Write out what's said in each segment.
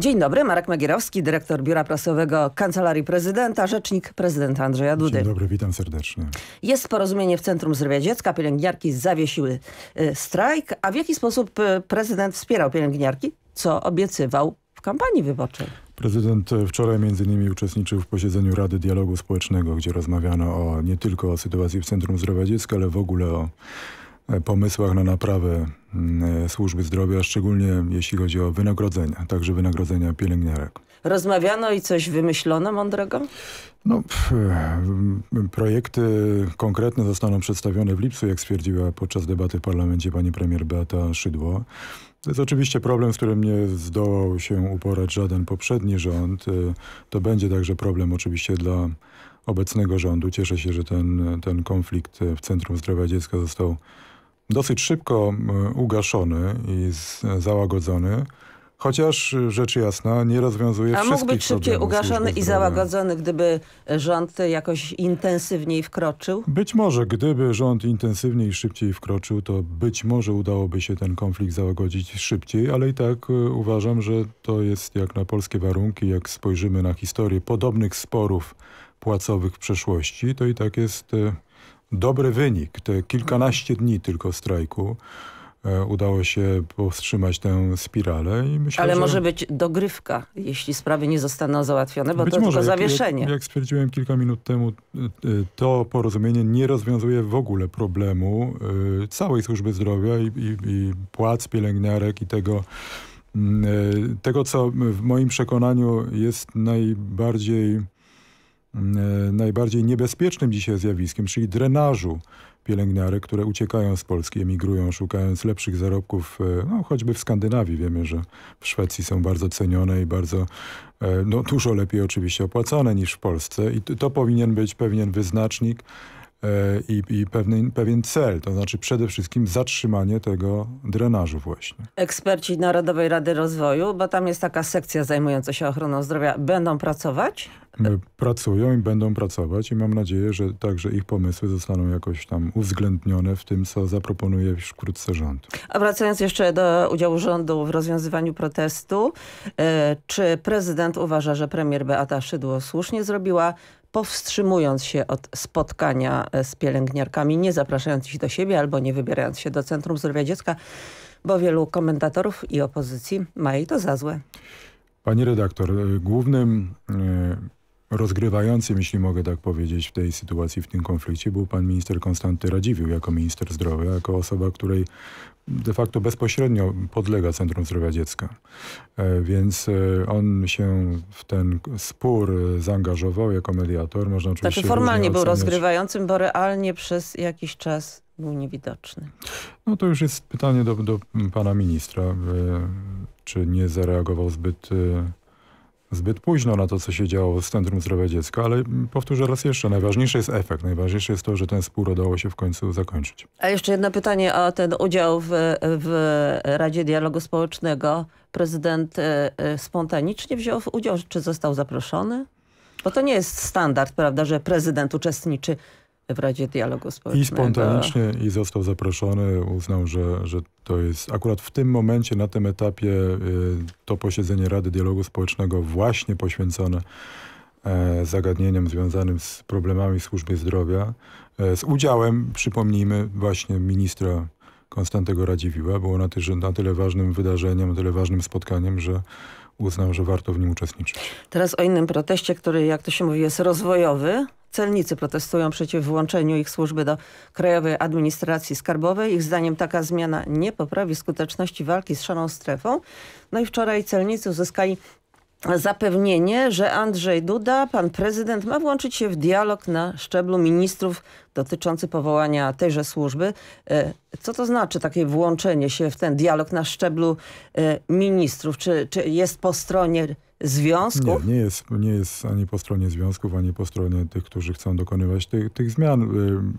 Dzień dobry, Marek Magierowski, dyrektor Biura Prasowego Kancelarii Prezydenta, rzecznik prezydenta Andrzeja Dudy. Dzień dobry, witam serdecznie. Jest porozumienie w Centrum Zdrowia Dziecka, pielęgniarki zawiesiły y, strajk. A w jaki sposób y, prezydent wspierał pielęgniarki, co obiecywał w kampanii wyborczej? Prezydent y, wczoraj między innymi uczestniczył w posiedzeniu Rady Dialogu Społecznego, gdzie rozmawiano o, nie tylko o sytuacji w Centrum Zdrowia Dziecka, ale w ogóle o E, pomysłach na naprawę mm, e, służby zdrowia, szczególnie jeśli chodzi o wynagrodzenia, także wynagrodzenia pielęgniarek. Rozmawiano i coś wymyślono mądrego? No, pff, e, projekty konkretne zostaną przedstawione w lipcu, jak stwierdziła podczas debaty w parlamencie pani premier Beata Szydło. To jest oczywiście problem, z którym nie zdołał się uporać żaden poprzedni rząd. To będzie także problem oczywiście dla obecnego rządu. Cieszę się, że ten, ten konflikt w Centrum Zdrowia Dziecka został dosyć szybko e, ugaszony i załagodzony, Chociaż e, rzecz jasna nie rozwiązuje wszystkich wszystkich A mógł być szybciej ugaszony i załagodzony, gdyby rząd jakoś intensywniej wkroczył? Być może. Gdyby rząd intensywniej i szybciej wkroczył, to być może udałoby się ten konflikt załagodzić szybciej, ale i tak e, uważam, że to jest jak na polskie warunki, jak spojrzymy na historię podobnych sporów płacowych w przeszłości, to i tak jest dobry wynik. Te kilkanaście dni tylko strajku e, udało się powstrzymać tę spiralę. I myślę, Ale że... może być dogrywka, jeśli sprawy nie zostaną załatwione, bo być to może, tylko zawieszenie. Jak, jak stwierdziłem kilka minut temu, e, to porozumienie nie rozwiązuje w ogóle problemu e, całej służby zdrowia i, i, i płac pielęgniarek i tego, mm, tego, co w moim przekonaniu jest najbardziej E, najbardziej niebezpiecznym dzisiaj zjawiskiem, czyli drenażu pielęgniarek, które uciekają z Polski, emigrują, szukając lepszych zarobków, e, no, choćby w Skandynawii. Wiemy, że w Szwecji są bardzo cenione i bardzo, e, no, dużo lepiej oczywiście opłacane niż w Polsce i to powinien być pewien wyznacznik, i, i pewien, pewien cel, to znaczy przede wszystkim zatrzymanie tego drenażu właśnie. Eksperci Narodowej Rady Rozwoju, bo tam jest taka sekcja zajmująca się ochroną zdrowia, będą pracować? Pracują i będą pracować i mam nadzieję, że także ich pomysły zostaną jakoś tam uwzględnione w tym, co zaproponuje już wkrótce rząd. A wracając jeszcze do udziału rządu w rozwiązywaniu protestu, e, czy prezydent uważa, że premier Beata Szydło słusznie zrobiła, powstrzymując się od spotkania e, z pielęgniarkami, nie zapraszając ich do siebie albo nie wybierając się do Centrum Zdrowia Dziecka, bo wielu komentatorów i opozycji ma jej to za złe. Pani redaktor, e, głównym e, rozgrywającym, jeśli mogę tak powiedzieć, w tej sytuacji, w tym konflikcie był pan minister Konstanty Radziwił jako minister zdrowia, jako osoba, której de facto bezpośrednio podlega Centrum Zdrowia Dziecka. E, więc e, on się w ten spór zaangażował jako mediator. Można oczywiście znaczy formalnie był rozgrywającym, bo realnie przez jakiś czas był niewidoczny. No to już jest pytanie do, do pana ministra, e, czy nie zareagował zbyt zbyt późno na to, co się działo z Centrum Zdrowia Dziecka, ale mm, powtórzę raz jeszcze, najważniejszy jest efekt, najważniejsze jest to, że ten spór udało się w końcu zakończyć. A jeszcze jedno pytanie o ten udział w, w Radzie Dialogu Społecznego. Prezydent e, e, spontanicznie wziął udział, czy został zaproszony? Bo to nie jest standard, prawda, że prezydent uczestniczy w Radzie Dialogu Społecznego. I spontanicznie i został zaproszony, uznał, że, że to jest akurat w tym momencie, na tym etapie y, to posiedzenie Rady Dialogu Społecznego właśnie poświęcone e, zagadnieniom związanym z problemami służby zdrowia, e, z udziałem, przypomnijmy, właśnie ministra Konstantego Radziwiła. Było na, tyle na tyle ważnym wydarzeniem, na tyle ważnym spotkaniem, że uznał, że warto w nim uczestniczyć. Teraz o innym proteście, który, jak to się mówi, jest rozwojowy, Celnicy protestują przeciw włączeniu ich służby do Krajowej Administracji Skarbowej. Ich zdaniem taka zmiana nie poprawi skuteczności walki z szaną strefą. No i wczoraj celnicy uzyskali zapewnienie, że Andrzej Duda, pan prezydent, ma włączyć się w dialog na szczeblu ministrów dotyczący powołania tejże służby. E, co to znaczy takie włączenie się w ten dialog na szczeblu e, ministrów? Czy, czy jest po stronie związków? Nie, nie jest, nie jest ani po stronie związków, ani po stronie tych, którzy chcą dokonywać tych, tych zmian.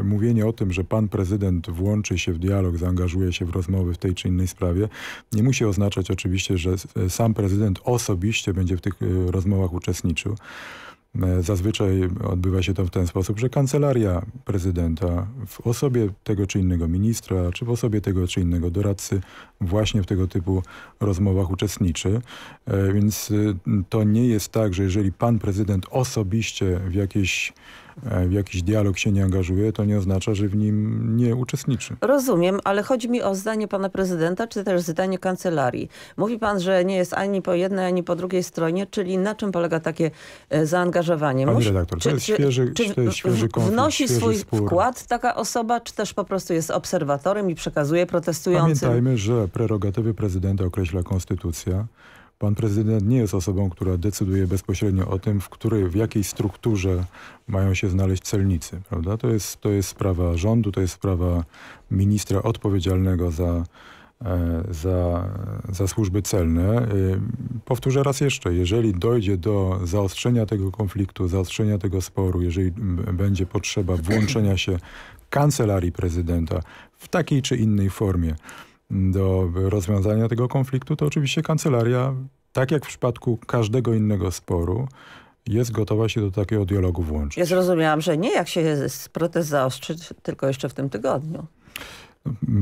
Y, mówienie o tym, że pan prezydent włączy się w dialog, zaangażuje się w rozmowy w tej czy innej sprawie, nie musi oznaczać oczywiście, że sam prezydent osobiście będzie w tych y, rozmowach uczestniczył. E, zazwyczaj odbywa się to w ten sposób, że kancelaria prezydenta w osobie tego czy innego ministra, czy w osobie tego czy innego doradcy właśnie w tego typu rozmowach uczestniczy. E, więc y, to nie jest tak, że jeżeli pan prezydent osobiście w jakiejś E, w jakiś dialog się nie angażuje, to nie oznacza, że w nim nie uczestniczy. Rozumiem, ale chodzi mi o zdanie pana prezydenta, czy też zdanie kancelarii. Mówi pan, że nie jest ani po jednej, ani po drugiej stronie, czyli na czym polega takie e, zaangażowanie? Pani redaktor, czy, to jest świeży, czy, to jest świeży konflikt, Wnosi świeży swój spór. wkład taka osoba, czy też po prostu jest obserwatorem i przekazuje protestującym? Pamiętajmy, że prerogatywy prezydenta określa konstytucja. Pan prezydent nie jest osobą, która decyduje bezpośrednio o tym, w której, w jakiej strukturze mają się znaleźć celnicy. Prawda? To, jest, to jest sprawa rządu, to jest sprawa ministra odpowiedzialnego za e, za, za służby celne. E, powtórzę raz jeszcze, jeżeli dojdzie do zaostrzenia tego konfliktu, zaostrzenia tego sporu, jeżeli będzie potrzeba włączenia się kancelarii prezydenta w takiej czy innej formie do rozwiązania tego konfliktu, to oczywiście kancelaria, tak jak w przypadku każdego innego sporu, jest gotowa się do takiego dialogu włączyć. Ja zrozumiałam, że nie jak się protest zaostrzy, tylko jeszcze w tym tygodniu.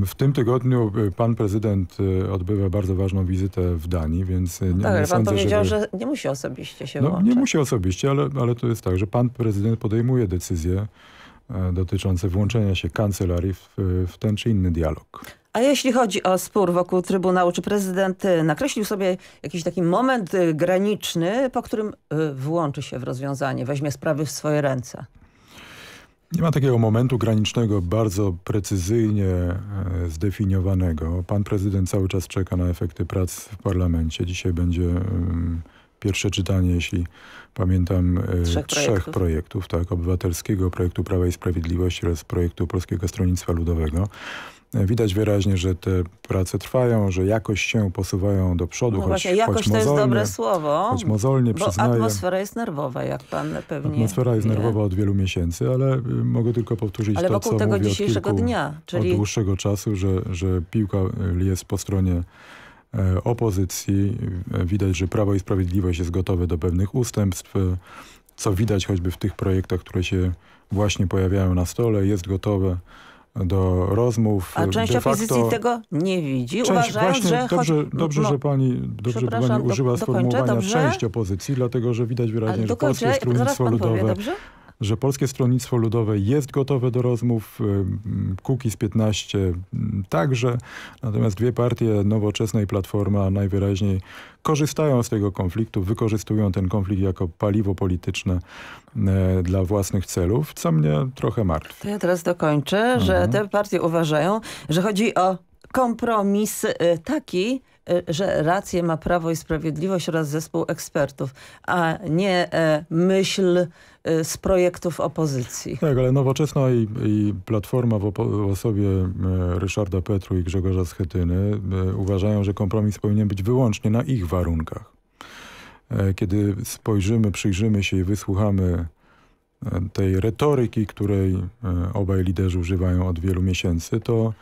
W tym tygodniu y, pan prezydent y, odbywa bardzo ważną wizytę w Danii, więc y, no nie, tak, nie pan powiedział, żeby... że nie musi osobiście się no, włączyć. Nie musi osobiście, ale, ale to jest tak, że pan prezydent podejmuje decyzje dotyczące włączenia się kancelarii w, w ten czy inny dialog. A jeśli chodzi o spór wokół Trybunału, czy prezydent y, nakreślił sobie jakiś taki moment y, graniczny, po którym y, włączy się w rozwiązanie, weźmie sprawy w swoje ręce? Nie ma takiego momentu granicznego, bardzo precyzyjnie e, zdefiniowanego. Pan prezydent cały czas czeka na efekty prac w parlamencie. Dzisiaj będzie pierwsze czytanie, jeśli pamiętam e, trzech, trzech projektów. projektów. tak, obywatelskiego, projektu Prawa i Sprawiedliwości oraz projektu Polskiego Stronnictwa Ludowego. E, widać wyraźnie, że te prace trwają, że jakoś się posuwają do przodu. No choć, właśnie, jakoś choć to jest dobre słowo, choć mozolnie, bo przyznaję, atmosfera jest nerwowa, jak pan pewnie Atmosfera jest wie. nerwowa od wielu miesięcy, ale y, mogę tylko powtórzyć ale to, co tego dzisiejszego od, kilku, dnia, czyli... od dłuższego czasu, że, że piłka y, jest po stronie E, opozycji. E, widać, że Prawo i Sprawiedliwość jest gotowe do pewnych ustępstw, e, co widać choćby w tych projektach, które się właśnie pojawiają na stole, jest gotowe do rozmów. A część facto, opozycji tego nie widzi, część, uważając, właśnie, że... Dobrze, choć, dobrze no, że pani, dobrze, że pani używa sformułowania dobrze? część opozycji, dlatego że widać wyraźnie, Ale że Polskie Stronnictwo Ludowe... Powie, że Polskie Stronnictwo Ludowe jest gotowe do rozmów, y, z 15 także, natomiast dwie partie, nowoczesnej Platforma najwyraźniej korzystają z tego konfliktu, wykorzystują ten konflikt jako paliwo polityczne e, dla własnych celów, co mnie trochę martwi. To ja teraz dokończę, mhm. że te partie uważają, że chodzi o kompromis y, taki, y, że rację ma Prawo i Sprawiedliwość oraz zespół ekspertów, a nie e, myśl y, z projektów opozycji. Tak, ale Nowoczesna i, i Platforma w, w, osobie e, Ryszarda Petru i Grzegorza Schetyny e, uważają, że kompromis powinien być wyłącznie na ich warunkach. Kiedy spojrzymy, przyjrzymy się i wysłuchamy tej retoryki, której e, obaj liderzy używają od wielu miesięcy, to,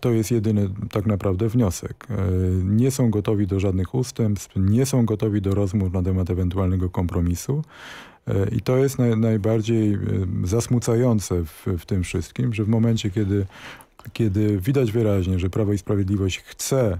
to jest jedyny tak naprawdę wniosek. E, nie są gotowi do żadnych ustępstw, nie są gotowi do rozmów na temat ewentualnego kompromisu. E, I to jest naj, najbardziej zasmucające w, w tym wszystkim, że w momencie, kiedy, kiedy widać wyraźnie, że Prawo i Sprawiedliwość chce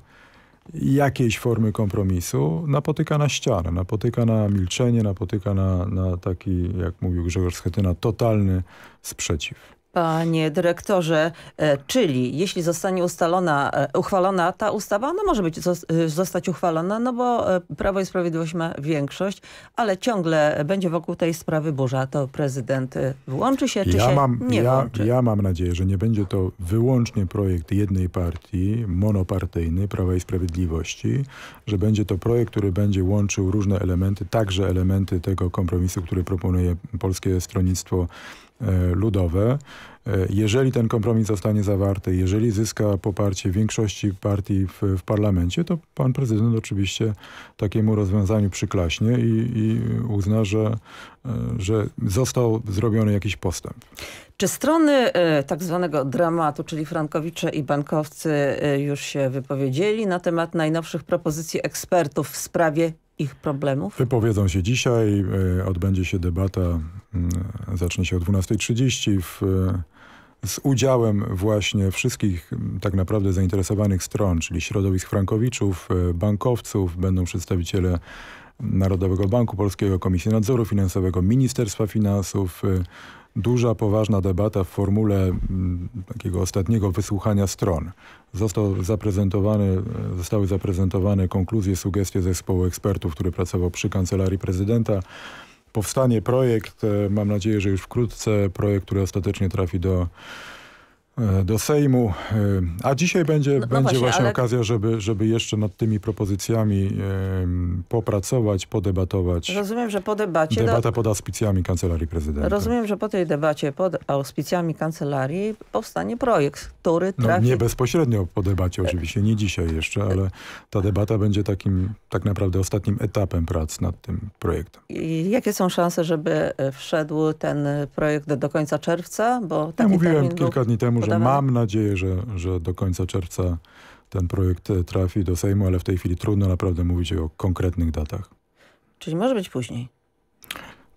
jakiejś formy kompromisu napotyka na ścianę, napotyka na milczenie, napotyka na, na taki, jak mówił Grzegorz Schetyna, totalny sprzeciw. Panie dyrektorze, e, czyli jeśli zostanie ustalona, e, uchwalona ta ustawa, ona no może być, e, zostać uchwalona, no bo Prawo i Sprawiedliwość ma większość, ale ciągle będzie wokół tej sprawy burza. To prezydent włączy się, czy ja się mam, nie ja, włączy? Ja mam nadzieję, że nie będzie to wyłącznie projekt jednej partii, monopartyjny Prawa i Sprawiedliwości, że będzie to projekt, który będzie łączył różne elementy, także elementy tego kompromisu, który proponuje Polskie Stronnictwo E, ludowe. E, jeżeli ten kompromis zostanie zawarty, jeżeli zyska poparcie większości partii w, w parlamencie, to pan prezydent oczywiście takiemu rozwiązaniu przyklaśnie i, i uzna, że, e, że został zrobiony jakiś postęp. Czy strony tak zwanego dramatu, czyli frankowicze i bankowcy już się wypowiedzieli na temat najnowszych propozycji ekspertów w sprawie ich problemów? Wypowiedzą się dzisiaj, e, odbędzie się debata, zacznie się o 12.30 w e, z udziałem właśnie wszystkich tak naprawdę zainteresowanych stron, czyli środowisk frankowiczów, e, bankowców, będą przedstawiciele Narodowego Banku Polskiego, Komisji Nadzoru Finansowego, Ministerstwa Finansów, duża, poważna debata w formule mm, takiego ostatniego wysłuchania stron. Został zaprezentowany, e, zostały zaprezentowane konkluzje, sugestie zespołu ekspertów, który pracował przy Kancelarii Prezydenta. Powstanie projekt, e, mam nadzieję, że już wkrótce, projekt, który ostatecznie trafi do E, do Sejmu, e, a dzisiaj będzie, no, no będzie właśnie, ale... okazja, żeby, żeby jeszcze nad tymi propozycjami popracować, podebatować. Rozumiem, że po debacie... No- debata do... pod auspicjami Kancelarii Prezydenta. Rozumiem, że po tej debacie pod auspicjami Kancelarii powstanie projekt, który no, trafi... No, nie bezpośrednio po debacie e- oczywiście, nie dzisiaj jeszcze, ale ta debata będzie takim tak naprawdę ostatnim etapem prac nad tym projektem. I jakie są szanse, żeby wszedł ten projekt do końca czerwca? Bo ja mówiłem był... kilka dni temu, że mam nadzieję, że, że do końca czerwca ten projekt e, trafi do Sejmu, ale w tej chwili trudno naprawdę mówić o konkretnych datach. Czyli może być później.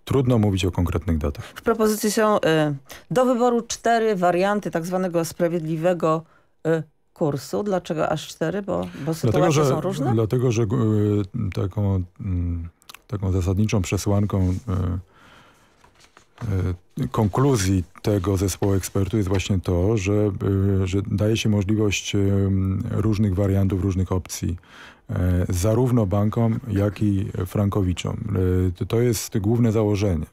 Trudno mówić o konkretnych datach. W propozycji są y, do wyboru cztery warianty tak zwanego sprawiedliwego y, kursu. Dlaczego aż cztery? Bo, bo sytuacje dlatego, że, są różne? Dlatego, że y, taką, mm, taką zasadniczą przesłanką E, konkluzji tego zespołu ekspertów jest właśnie to, że, e, że daje się możliwość e, różnych wariantów, różnych opcji zarówno bankom, jak i frankowiczom. To jest główne założenie.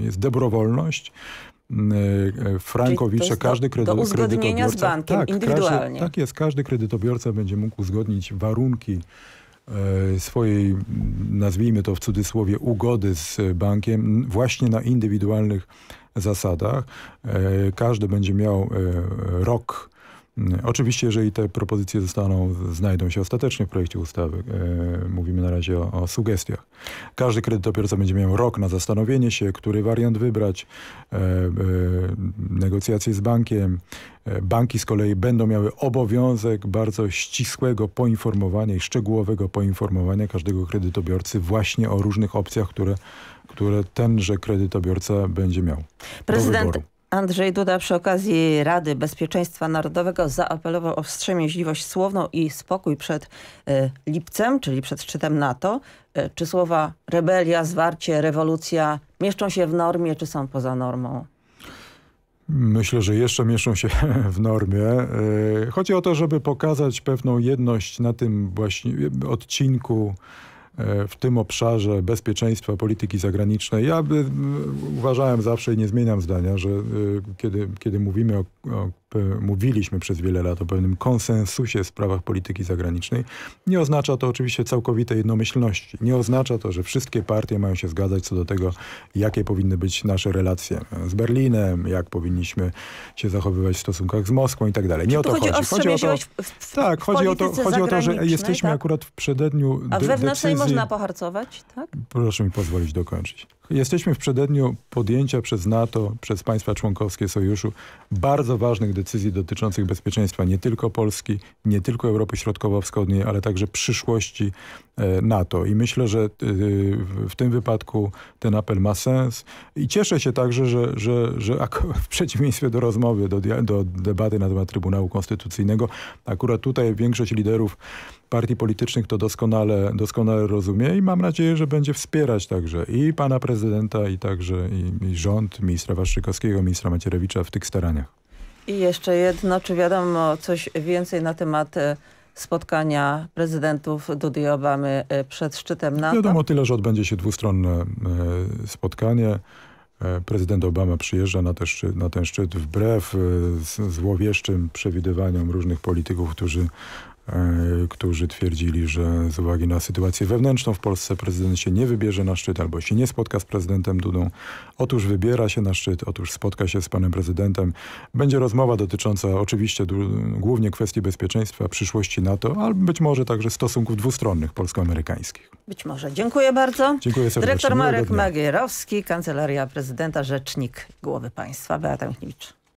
Jest dobrowolność, frankowicze, każdy kredyt, do kredytobiorca... z bankiem tak, indywidualnie. Każdy, tak jest, każdy kredytobiorca będzie mógł uzgodnić warunki E, swojej, nazwijmy to w cudzysłowie, ugody z bankiem właśnie na indywidualnych zasadach. E, każdy będzie miał e, rok Oczywiście, jeżeli te propozycje zostaną, znajdą się ostatecznie w projekcie ustawy, e, mówimy na razie o, o sugestiach. Każdy kredytobiorca będzie miał rok na zastanowienie się, który wariant wybrać, e, e, negocjacje z bankiem. Banki z kolei będą miały obowiązek bardzo ścisłego poinformowania i szczegółowego poinformowania każdego kredytobiorcy właśnie o różnych opcjach, które które tenże kredytobiorca będzie miał. Prezydent, Andrzej Duda przy okazji Rady Bezpieczeństwa Narodowego zaapelował o wstrzemięźliwość słowną i spokój przed e, lipcem, czyli przed szczytem NATO. Y, czy słowa rebelia, zwarcie, rewolucja mieszczą się w normie, czy są poza normą? Myślę, że jeszcze mieszczą się w normie. E, chodzi o to, żeby pokazać pewną jedność na tym właśnie odcinku E, w tym obszarze bezpieczeństwa polityki zagranicznej. Ja by, e, uważałem zawsze i nie zmieniam zdania, że e, kiedy, kiedy mówimy o, o mówiliśmy przez wiele lat o pewnym konsensusie w sprawach polityki zagranicznej. Nie oznacza to oczywiście całkowitej jednomyślności. Nie oznacza to, że wszystkie partie mają się zgadzać co do tego, jakie powinny być nasze relacje z Berlinem, jak powinniśmy się zachowywać w stosunkach z Moskwą i tak dalej. Nie o to chodzi. Chodzi o to, tak, chodzi o to że jesteśmy tak? akurat w przededniu de decyzji można poharcować, tak? Proszę mi pozwolić dokończyć. Jesteśmy w przededniu podjęcia przez NATO, przez państwa członkowskie sojuszu bardzo ważnych decyzji dotyczących bezpieczeństwa nie tylko Polski, nie tylko Europy Środkowo-Wschodniej, ale także przyszłości e, NATO. I myślę, że e, w tym wypadku ten apel ma sens. I cieszę się także, że, że, że w przeciwieństwie do rozmowy, do, do debaty na temat Trybunału Konstytucyjnego, akurat tutaj większość liderów partii politycznych to doskonale, doskonale rozumie i mam nadzieję, że będzie wspierać także i pana prezydenta, i także i, i rząd, ministra Waszczykowskiego, ministra Macierewicza w tych staraniach. I jeszcze jedno, czy wiadomo coś więcej na temat e, spotkania prezydentów Dudy i Obamy e, przed szczytem NATO? Wiadomo tyle, że odbędzie się dwustronne e, spotkanie. Prezydent Obama przyjeżdża na ten szczyt, na ten szczyt wbrew złowieszczym przewidywaniom różnych polityków, którzy E, którzy twierdzili, że z uwagi na sytuację wewnętrzną w Polsce prezydent się nie wybierze na szczyt albo się nie spotka z prezydentem Dudą. Otóż wybiera się na szczyt, otóż spotka się z panem prezydentem. Będzie rozmowa dotycząca oczywiście głównie kwestii bezpieczeństwa, przyszłości NATO, ale być może także stosunków dwustronnych polsko-amerykańskich. Być może. Dziękuję bardzo. Dziękuję serdecznie. Dyrektor Marek Magierowski, Kancelaria Prezydenta, Rzecznik Głowy Państwa. Beata Michniewicz.